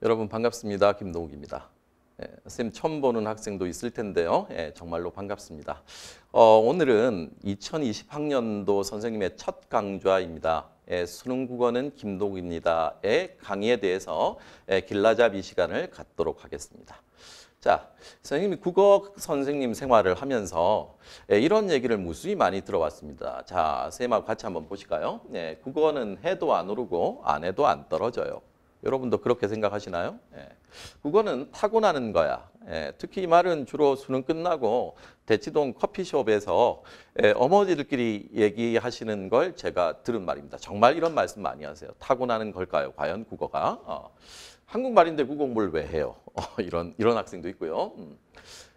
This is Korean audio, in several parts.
여러분 반갑습니다. 김동욱입니다. 예, 선생님 처음 보는 학생도 있을 텐데요. 예, 정말로 반갑습니다. 어, 오늘은 2020학년도 선생님의 첫 강좌입니다. 예, 수능 국어는 김동욱입니다의 강의에 대해서 예, 길라잡 이 시간을 갖도록 하겠습니다. 자, 선생님이 국어 선생님 생활을 하면서 예, 이런 얘기를 무수히 많이 들어왔습니다. 자, 선생님하고 같이 한번 보실까요? 예, 국어는 해도 안 오르고 안 해도 안 떨어져요. 여러분도 그렇게 생각하시나요? 예. 그거는 타고나는 거야. 예. 특히 이 말은 주로 수능 끝나고 대치동 커피숍에서 예, 어머니들끼리 얘기하시는 걸 제가 들은 말입니다. 정말 이런 말씀 많이 하세요. 타고나는 걸까요? 과연 국어가? 어. 한국말인데 국어 공부를 왜 해요? 어, 이런, 이런 학생도 있고요. 음.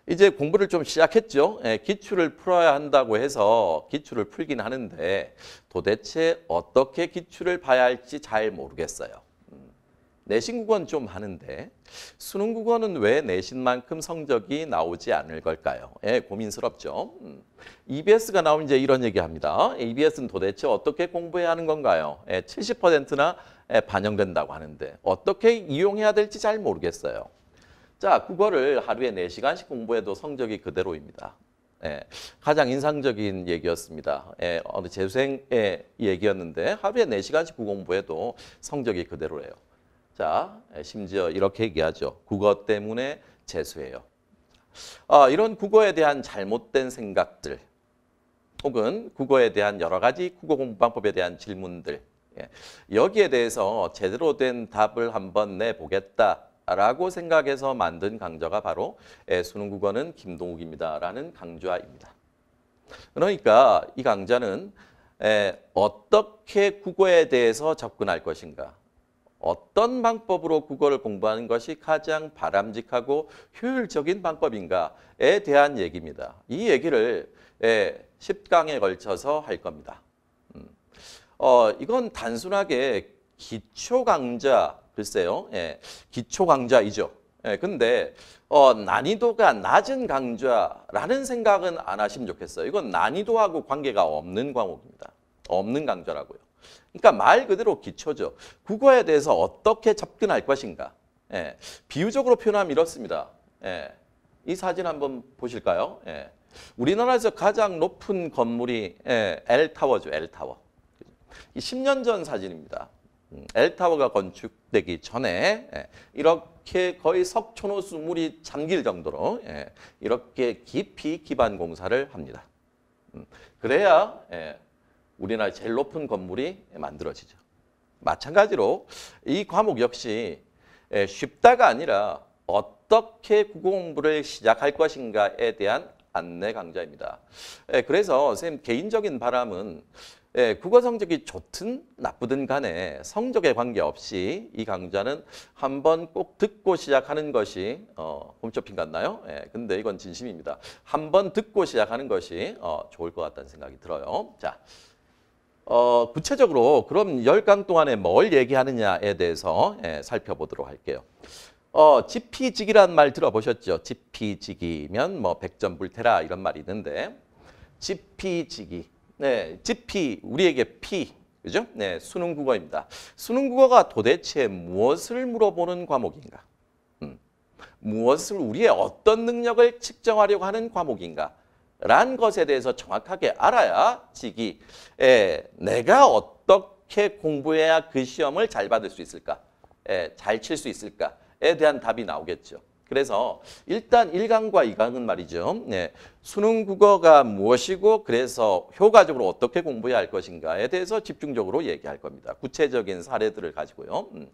이제 공부를 좀 시작했죠. 예, 기출을 풀어야 한다고 해서 기출을 풀긴 하는데 도대체 어떻게 기출을 봐야 할지 잘 모르겠어요. 내신 국어는 좀 하는데 수능 국어는 왜 내신만큼 성적이 나오지 않을 걸까요? 예, 고민스럽죠. 음, EBS가 나오면 이제 이런 얘기합니다. EBS는 도대체 어떻게 공부해야 하는 건가요? 예, 70%나 예, 반영된다고 하는데 어떻게 이용해야 될지 잘 모르겠어요. 자, 국어를 하루에 4시간씩 공부해도 성적이 그대로입니다. 예, 가장 인상적인 얘기였습니다. 예, 어느 재수생의 얘기였는데 하루에 4시간씩 공부해도 성적이 그대로예요. 없 심지어 이렇게 얘기하죠. 국어 때문에 재수해요. 아, 이런 국어에 대한 잘못된 생각들 혹은 국어에 대한 여러 가지 국어 공부 방법에 대한 질문들 예, 여기에 대해서 제대로 된 답을 한번 내보겠다라고 생각해서 만든 강좌가 바로 수능 국어는 김동욱입니다라는 강좌입니다. 그러니까 이 강좌는 어떻게 국어에 대해서 접근할 것인가 어떤 방법으로 국어를 공부하는 것이 가장 바람직하고 효율적인 방법인가에 대한 얘기입니다. 이 얘기를 10강에 예, 걸쳐서 할 겁니다. 음. 어, 이건 단순하게 기초 강좌 글쎄요. 예, 기초 강좌이죠. 예, 근데 어, 난이도가 낮은 강좌라는 생각은 안 하시면 좋겠어요. 이건 난이도하고 관계가 없는 과목입니다. 없는 강좌라고요. 그러니까 말 그대로 기초죠. 국어에 대해서 어떻게 접근할 것인가. 예, 비유적으로 표현하면 이렇습니다. 예, 이 사진 한번 보실까요? 예, 우리나라에서 가장 높은 건물이 L타워죠. 예, L타워. 10년 전 사진입니다. L타워가 음, 건축되기 전에 예, 이렇게 거의 석촌호수 물이 잠길 정도로 예, 이렇게 깊이 기반 공사를 합니다. 음, 그래야 우리나라 제일 높은 건물이 만들어지죠. 마찬가지로 이 과목 역시 쉽다가 아니라 어떻게 국공부를 시작할 것인가에 대한 안내 강좌입니다. 그래서 선생님 개인적인 바람은 국어 성적이 좋든 나쁘든 간에 성적에 관계없이 이 강좌는 한번 꼭 듣고 시작하는 것이 어, 홈쇼핑 같나요? 근데 이건 진심입니다. 한번 듣고 시작하는 것이 어, 좋을 것 같다는 생각이 들어요. 자. 어, 구체적으로 그럼 열강 동안에 뭘 얘기하느냐에 대해서 예, 살펴보도록 할게요. 어, 지피지기란 말 들어보셨죠? 지피지기면 뭐 백전불태라 이런 말이 있는데 지피지기. 네, 지피 우리에게 피 그죠? 네, 수능 국어입니다. 수능 국어가 도대체 무엇을 물어보는 과목인가? 음, 무엇을 우리의 어떤 능력을 측정하려고 하는 과목인가? 라는 것에 대해서 정확하게 알아야 지기 에, 내가 어떻게 공부해야 그 시험을 잘 받을 수 있을까 잘 칠 수 있을까에 대한 답이 나오겠죠. 그래서 일단 1강과 2강은 말이죠. 네, 수능 국어가 무엇이고 그래서 효과적으로 어떻게 공부해야 할 것인가에 대해서 집중적으로 얘기할 겁니다. 구체적인 사례들을 가지고요. 음.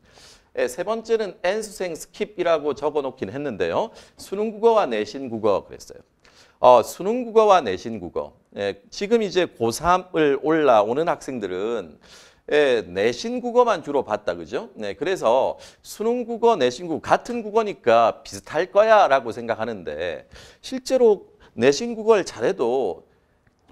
네, 세 번째는 N수생 스킵이라고 적어놓긴 했는데요. 수능 국어와 내신 국어 그랬어요. 어, 수능 국어와 내신 국어. 예, 지금 이제 고3을 올라오는 학생들은 예, 내신 국어만 주로 봤다 그죠? 네, 그래서 수능 국어, 내신 국어 같은 국어니까 비슷할 거야라고 생각하는데 실제로 내신 국어를 잘해도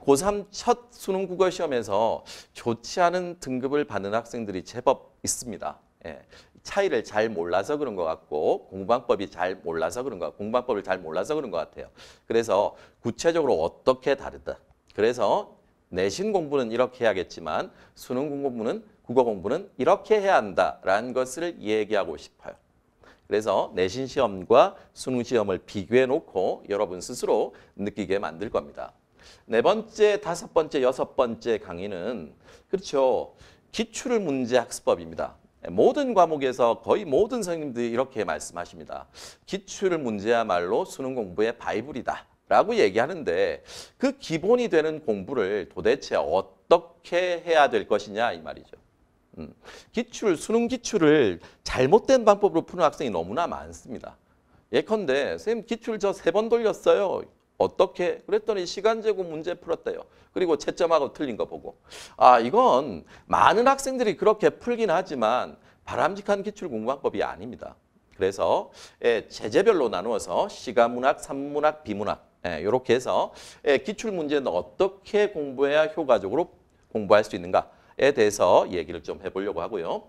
고3 첫 수능 국어 시험에서 좋지 않은 등급을 받는 학생들이 제법 있습니다. 예, 차이를 잘 몰라서 그런 것 같고 공부방법이 잘 몰라서 그런 것 공부방법을 잘 몰라서 그런 것 같아요. 그래서 구체적으로 어떻게 다르다. 그래서 내신 공부는 이렇게 해야겠지만 수능 공부는 국어 공부는 이렇게 해야 한다라는 것을 얘기하고 싶어요. 그래서 내신 시험과 수능 시험을 비교해 놓고 여러분 스스로 느끼게 만들 겁니다. 네 번째, 다섯 번째, 여섯 번째 강의는 그렇죠. 기출 문제 학습법입니다. 모든 과목에서 거의 모든 선생님들이 이렇게 말씀하십니다. 기출 문제야말로 수능 공부의 바이블이다. 라고 얘기하는데 그 기본이 되는 공부를 도대체 어떻게 해야 될 것이냐 이 말이죠. 음, 기출, 수능 기출을 잘못된 방법으로 푸는 학생이 너무나 많습니다. 예컨대 선생님 기출 저 세 번 돌렸어요. 어떻게? 그랬더니 시간 제공 문제 풀었대요. 그리고 채점하고 틀린 거 보고. 아 이건 많은 학생들이 그렇게 풀긴 하지만 바람직한 기출공부방법이 아닙니다. 그래서 예, 제재별로 나누어서 시가문학, 산문학, 비문학 예, 이렇게 해서 예, 기출문제는 어떻게 공부해야 효과적으로 공부할 수 있는가 에 대해서 얘기를 좀 해보려고 하고요.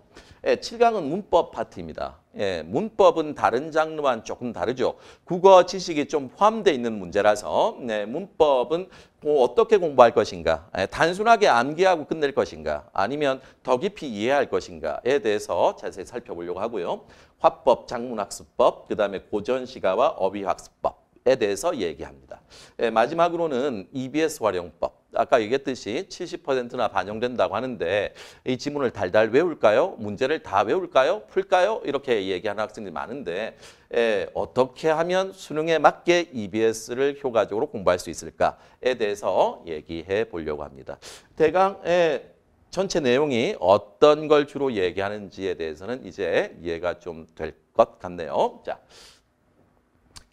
예, 7강은 문법 파트입니다. 예, 문법은 다른 장르와는 조금 다르죠. 국어 지식이 좀 포함되어 있는 문제라서 네, 문법은 뭐 어떻게 공부할 것인가, 예, 단순하게 암기하고 끝낼 것인가, 아니면 더 깊이 이해할 것인가에 대해서 자세히 살펴보려고 하고요. 화법, 장문학습법, 그 다음에 고전시가와 어휘학습법, 에 대해서 얘기합니다. 예, 마지막으로는 EBS 활용법. 아까 얘기했듯이 70%나 반영된다고 하는데 이 지문을 달달 외울까요? 문제를 다 외울까요? 풀까요? 이렇게 얘기하는 학생들이 많은데 예, 어떻게 하면 수능에 맞게 EBS를 효과적으로 공부할 수 있을까에 대해서 얘기해 보려고 합니다. 대강 예, 전체 내용이 어떤 걸 주로 얘기하는지에 대해서는 이제 이해가 좀 될 것 같네요. 자.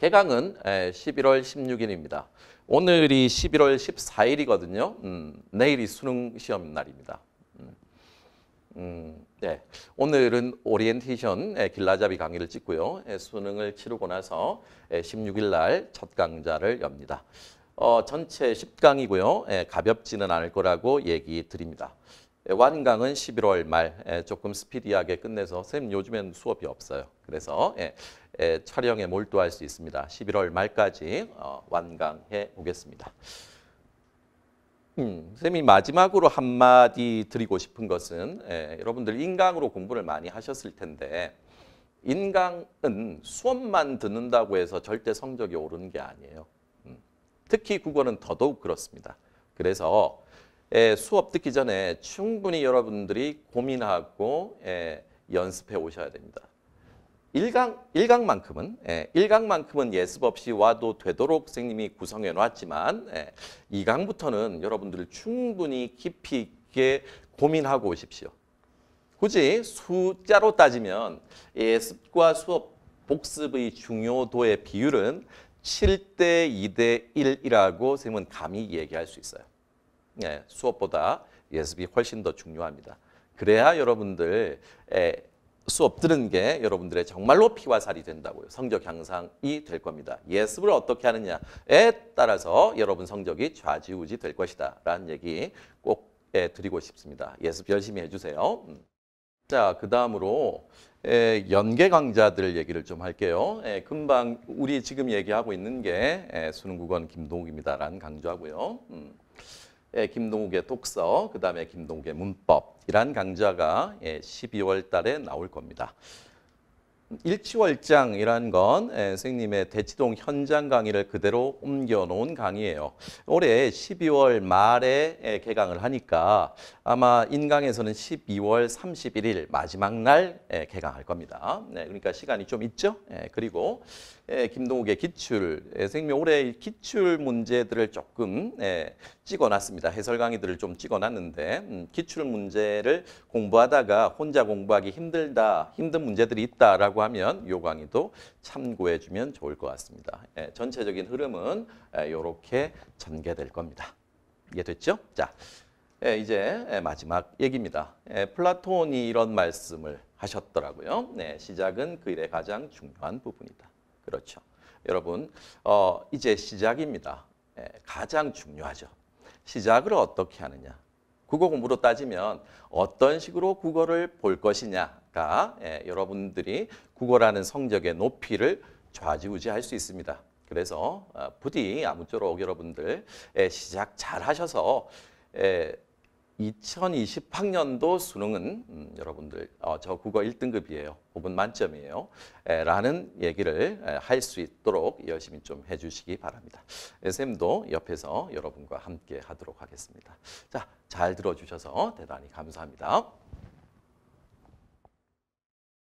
개강은 11월 16일입니다. 오늘이 11월 14일이거든요. 음, 내일이 수능 시험 날입니다. 음, 음 네. 오늘은 오리엔테이션 길라잡이 강의를 찍고요. 수능을 치르고 나서 16일 날 첫 강좌를 엽니다. 어, 전체 10강이고요. 가볍지는 않을 거라고 얘기 드립니다. 완강은 11월 말 조금 스피디하게 끝내서 선생님 요즘엔 수업이 없어요. 그래서 촬영에 몰두할 수 있습니다. 11월 말까지 어, 완강해 보겠습니다. 음, 선생님이 마지막으로 한마디 드리고 싶은 것은 예, 여러분들 인강으로 공부를 많이 하셨을 텐데 인강은 수업만 듣는다고 해서 절대 성적이 오르는 게 아니에요. 음, 특히 국어는 더더욱 그렇습니다. 그래서 예, 수업 듣기 전에 충분히 여러분들이 고민하고 예, 연습해 오셔야 됩니다. 1강1강만큼은 예, 1강만큼은 예습 없이 와도 되도록 선생님이 구성해 놓았지만2강부터는 예, 여러분들 충분히 깊이 있게 고민하고 오십시오. 굳이 숫자로 따지면 예습과 수업 복습의 중요도의 비율은 7대 2대 1이라고 선생님은 감히 얘기할 수 있어요. 예, 수업보다 예습이 훨씬 더 중요합니다. 그래야 여러분들 에, 예, 수업 들은 게 여러분들의 정말로 피와 살이 된다고요. 성적 향상이 될 겁니다. 예습을 어떻게 하느냐에 따라서 여러분 성적이 좌지우지 될 것이다. 라는 얘기 꼭 예, 드리고 싶습니다. 예습 열심히 해주세요. 음. 자, 그 다음으로 예, 연계 강좌들 얘기를 좀 할게요. 예, 금방 우리 지금 얘기하고 있는 게 수능 국원 김동욱입니다라는 강좌고요. 음. 예, 김동욱의 독서, 그 다음에 김동욱의 문법이란 강좌가 12월 예, 달에 나올 겁니다. 일치월장이란는건 예, 선생님의 대치동 현장 강의를 그대로 옮겨놓은 강의예요. 올해 12월 말에 예, 개강을 하니까 아마 인강에서는 12월 31일 마지막 날 예, 개강할 겁니다. 네, 그러니까 시간이 좀 있죠. 그리고 김동욱의 기출, 선생님이 올해 기출 문제들을 조금 찍어놨습니다. 해설 강의들을 좀 찍어놨는데 음, 기출 문제를 공부하다가 혼자 공부하기 힘들다, 힘든 문제들이 있다라고 있다고 하면 요 강의도 참고해 주면 좋을 것 같습니다. 예, 전체적인 흐름은 이렇게 예, 전개될 겁니다. 이해됐죠? 자, 예, 이제 예, 마지막 얘기입니다. 예, 플라톤이 이런 말씀을 하셨더라고요. 네, 시작은 그 일의 가장 중요한 부분이다. 그렇죠. 여러분, 어, 이제 시작입니다. 예, 가장 중요하죠. 시작을 어떻게 하느냐. 국어 공부로 따지면 어떤 식으로 국어를 볼 것이냐가 예, 여러분들이 국어라는 성적의 높이를 좌지우지할 수 있습니다. 그래서 아, 부디 아무쪼록 여러분들 예, 시작 잘 하셔서 예, 2020학년도 수능은 음, 여러분들 어, 저 국어 1등급이에요. 5분 만점이에요. 에, 라는 얘기를 할 수 있도록 열심히 좀 해주시기 바랍니다. SM도 옆에서 여러분과 함께 하도록 하겠습니다. 자, 잘 들어주셔서 대단히 감사합니다.